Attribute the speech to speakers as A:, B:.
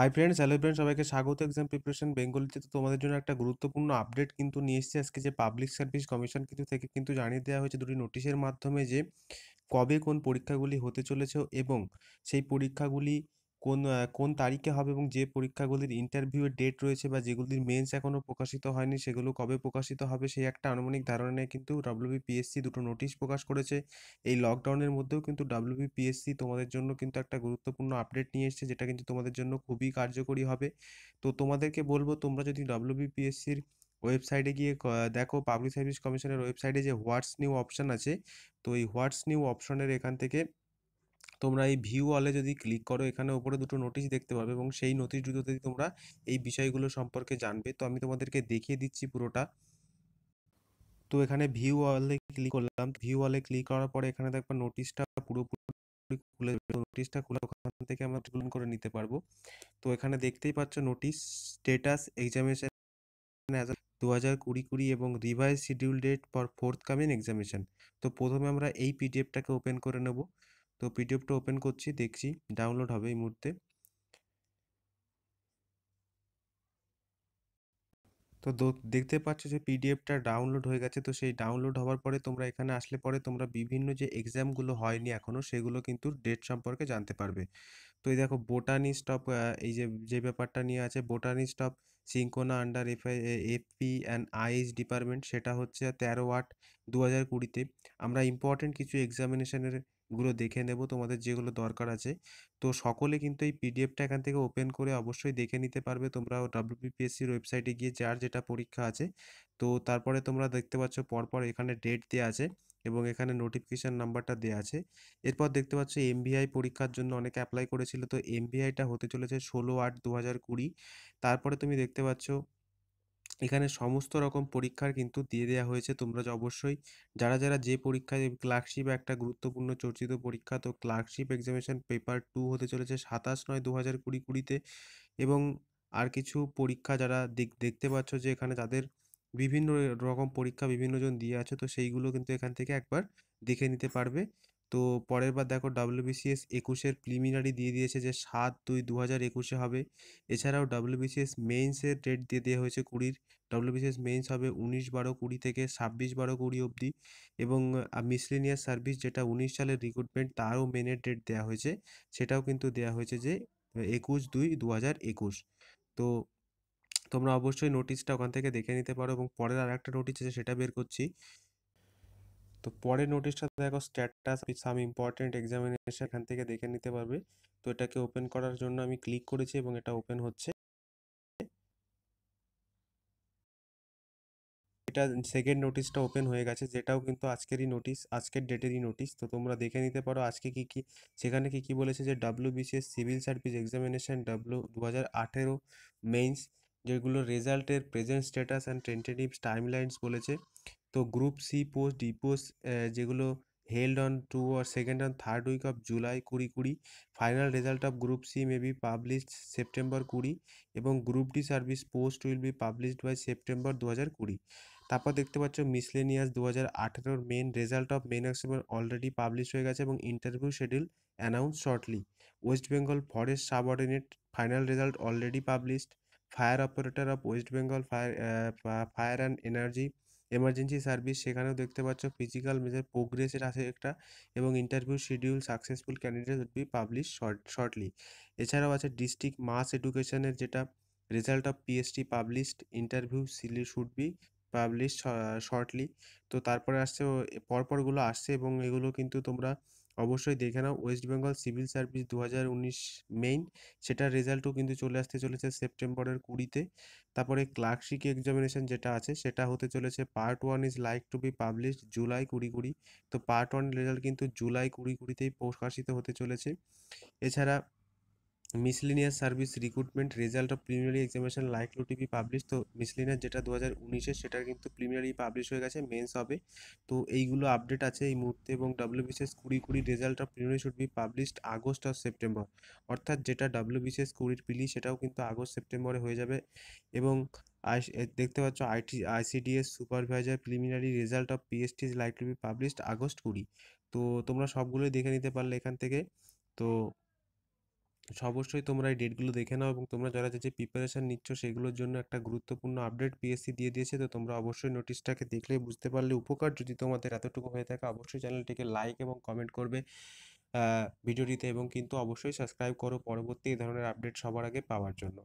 A: hi friends hello friends সবাইকে স্বাগত exam preparation বেঙ্গলিতে তো তোমাদের জন্য একটা গুরুত্বপূর্ণ আপডেট কিন্তু নিয়ে এসেছে আজকে যে পাবলিক সার্ভিস কমিশন কিন্তু থেকে কিন্তু জানিয়ে দেওয়া হয়েছে দুটি নোটিশের মাধ্যমে যে কবে কোন পরীক্ষাগুলি হতে চলেছে এবং সেই পরীক্ষাগুলি কোন কোন তারিখে হবে এবং যে পরীক্ষাগুলির ইন্টারভিউয়ের ডেট রয়েছে বা যেগুলির মেন্স এখনও প্রকাশিত হয়নি সেগুলো কবে প্রকাশিত হবে সেই একটা আনুমানিক ধারণা নিয়ে কিন্তু ডাব্লিউবিপিএসসি দুটো নোটিশ প্রকাশ করেছে এই লকডাউনের মধ্যেও কিন্তু ডাব্লিউবিপিএসসি তোমাদের জন্য কিন্তু একটা গুরুত্বপূর্ণ আপডেট নিয়ে এসছে যেটা কিন্তু তোমাদের জন্য খুবই কার্যকরী হবে তো তোমাদেরকে বলবো তোমরা যদি ডাব্লিউবিপিএসসির ওয়েবসাইটে গিয়ে দেখো পাবলিক সার্ভিস কমিশনের ওয়েবসাইটে যে হোয়াটস নিউ অপশান আছে তো এই হোয়াটস নিউ অপশনের এখান থেকে তোমরা এই ভিউ অলে যদি ক্লিক করো এখানে ওপরে দুটো নোটিশ দেখতে পাবে এবং সেই নোটিশ যদি তোমরা এই বিষয়গুলো সম্পর্কে জানবে তো আমি তোমাদেরকে দেখিয়ে দিচ্ছি পুরোটা তো এখানে ভিউ অলে ক্লিক করলাম ভিউ অলে ক্লিক করার পরে এখানে দেখবো নোটিশটা পুরোপুরি খুলে নোটিশটা খুলে ওখান থেকে আমরা গ্রহণ করে নিতে পারবো তো এখানে দেখতেই পাচ্ছ নোটিশ স্টেটাস এক্সামিনেশন অ্যাজ দু হাজার কুড়ি কুড়ি এবং revise schedule date for forthcoming examination তো প্রথমে আমরা এই পিডিএফটাকে ওপেন করে নেবো তো পিডিএফটা ওপেন করছি দেখছি ডাউনলোড হবে এই মুহূর্তে তো দেখতে পাচ্ছ যে পিডিএফটা ডাউনলোড হয়ে গেছে তো সেই ডাউনলোড হওয়ার পরে তোমরা এখানে আসলে পরে তোমরা বিভিন্ন যে এক্সামগুলো হয়নি এখনও সেগুলো কিন্তু ডেট সম্পর্কে জানতে পারবে তো এই দেখো বোটানি স্টপ এই যে যে ব্যাপারটা নিয়ে আছে botany stop cinchona under F I FP and IS department সেটা হচ্ছে তেরো আট দু হাজার কুড়িতে আমরা ইম্পর্টেন্ট কিছু এক্সামিনেশনের গুলো দেখে নেব তোমাদের যেগুলো দরকার আছে তো সকলে কিন্তু এই পিডিএফটা এখান থেকে ওপেন করে অবশ্যই দেখে নিতে পারবে তোমরা ডাব্লিউবিপিএসসির ওয়েবসাইটে গিয়ে যার যেটা পরীক্ষা আছে তো তারপরে তোমরা দেখতে পাচ্ছ পরপর এখানে ডেট দেওয়া আছে এবং এখানে নোটিফিকেশান নাম্বারটা দেওয়া আছে এরপর দেখতে পাচ্ছ এমবিআই পরীক্ষার জন্য অনেকে অ্যাপ্লাই করেছিল তো এমবিআইটা হতে চলেছে ষোলো আট দু হাজার কুড়ি তারপরে তুমি দেখতে পাচ্ছ এখানে সমস্ত রকম পরীক্ষার কিন্তু দিয়ে দেওয়া হয়েছে তোমরা যে অবশ্যই যারা যারা যে পরীক্ষায় ক্লার্কশিপ একটা গুরুত্বপূর্ণ চর্চিত পরীক্ষা তো ক্লার্কশিপ এক্সামিনেশন পেপার টু হতে চলেছে সাতাশ নয় দু হাজার কুড়ি কুড়িতে এবং আর কিছু পরীক্ষা যারা দেখতে পাচ্ছ যে এখানে যাদের বিভিন্ন রকম পরীক্ষা বিভিন্নজন দিয়ে আছে তো সেইগুলো কিন্তু এখান থেকে একবার দেখে নিতে পারবে তো পরের বার দেখো ডাব্লিউবিসিএস একুশের প্রিলিমিনারি দিয়ে দিয়েছে যে সাত দুই দু হাজার একুশে হবে এছাড়াও ডাব্লিউবিসিএস মেইনসের ডেট দিয়ে দেওয়া হয়েছে কুড়ির ডাব্লিউবিসিএস মেইনস হবে উনিশ বারো কুড়ি থেকে ছাব্বিশ বারো কুড়ি অবধি এবং মিসলিনিয়াস সার্ভিস যেটা উনিশ সালের রিক্রুটমেন্ট তারও মেনের ডেট দেওয়া হয়েছে সেটাও কিন্তু দেওয়া হয়েছে যে একুশ দুই দু হাজার একুশ তো তোমরা অবশ্যই নোটিশটা ওখান থেকে দেখে নিতে পারো এবং পরের আর একটা নোটিশ আছে সেটা বের করছি তো পরের নোটিশটা দেখো স্ট্যাটাস সাম ইম্পর্টেন্ট এক্সামিনেশন এখান থেকে দেখে নিতে পারবে তো এটাকে ওপেন করার জন্য আমি ক্লিক করেছি এবং এটা ওপেন হচ্ছে এটা সেকেন্ড নোটিশটা ওপেন হয়ে গেছে যেটাও কিন্তু আজকেরই নোটিশ আজকের ডেটেরই নোটিশ তো তোমরা দেখে নিতে পারো আজকে কি কি সেখানে কি কি বলেছে যে W BCS civil service examination W দু হাজার আঠেরো মেইনস যেগুলো রেজাল্টের present status and tentative timelines বলেছে তো গ্রুপ সি পোস্ট ডিপোস্ট যেগুলো হেল্ড অন টু আর second on third week of July কুড়ি কুড়ি final result of group C may be published September কুড়ি এবং group D service post will be published by September দু হাজার কুড়ি তারপর দেখতে পাচ্ছ মিসলেনিয়াস দু হাজার আঠেরোর মেন রেজাল্ট অফ মেন এক্সামের অলরেডি পাবলিশ হয়ে গেছে এবং interview schedule announce shortly West Bengal forest subordinate final result already published fire operator of West Bengal fire fire and energy emergency service সেখানেও দেখতে পাচ্ছ ফিজিক্যাল মেজার প্রোগ্রেসের আছে একটা এবং interview schedule successful candidate would be publish short shortly এছাড়াও আছে district mass এডুকেশনের যেটা result of PST published interview সিলি শুড বি পাবলিশ শর্টলি তো তারপরে আসছে পরপরগুলো আসছে এবং এগুলো কিন্তু তোমরা অবশ্যই দেখে নাও ওয়েস্ট বেঙ্গল সিভিল সার্ভিস দু হাজার উনিশ মেইন সেটার রেজাল্টও কিন্তু চলে আসতে চলেছে সেপ্টেম্বরের কুড়িতে তারপরে ক্লার্কশিক এক্সামিনেশন যেটা আছে সেটা হতে চলেছে part one is like to be published July কুড়ি কুড়ি তো পার্ট ওয়ান রেজাল্ট কিন্তু জুলাই কুড়ি কুড়িতেই প্রকাশিত হতে চলেছে এছাড়া miscellaneous service recruitment result of preliminary examination like to publish তো মিসলিনিয়াস যেটা দু হাজার উনিশের সেটার কিন্তু প্রিমিয়ারি পাবলিশ হয়ে গেছে মেন্স হবে তো এইগুলো আপডেট আছে এই মুহূর্তে এবং ডাব্লিউবিসিএস কুড়ি কুড়ি result of preliminary should be published August of September অর্থাৎ যেটা ডাব্লিউবিসিএস কুড়ির পিলি সেটাও কিন্তু আগস্ট সেপ্টেম্বরে হয়ে যাবে এবং দেখতে পাচ্ছ IT ICDS supervisor preliminary result of PST like to be published August কুড়ি তো তোমরা সবগুলোই দেখে নিতে পারলে এখান থেকে তো অবশ্যই তোমরা এই ডেটগুলো দেখে নাও এবং তোমরা যারা যে প্রিপারেশান নিচ্ছ সেগুলোর জন্য একটা গুরুত্বপূর্ণ আপডেট পিএসসি দিয়ে দিয়েছে তো তোমরা অবশ্যই নোটিশটাকে দেখলে বুঝতে পারলে উপকার যদি তোমাদের এতটুকু হয়ে থাকে অবশ্যই চ্যানেলটিকে লাইক এবং কমেন্ট করবে ভিডিওটিতে এবং কিন্তু অবশ্যই সাবস্ক্রাইব করো পরবর্তী এই ধরনের আপডেট সবার আগে পাওয়ার জন্য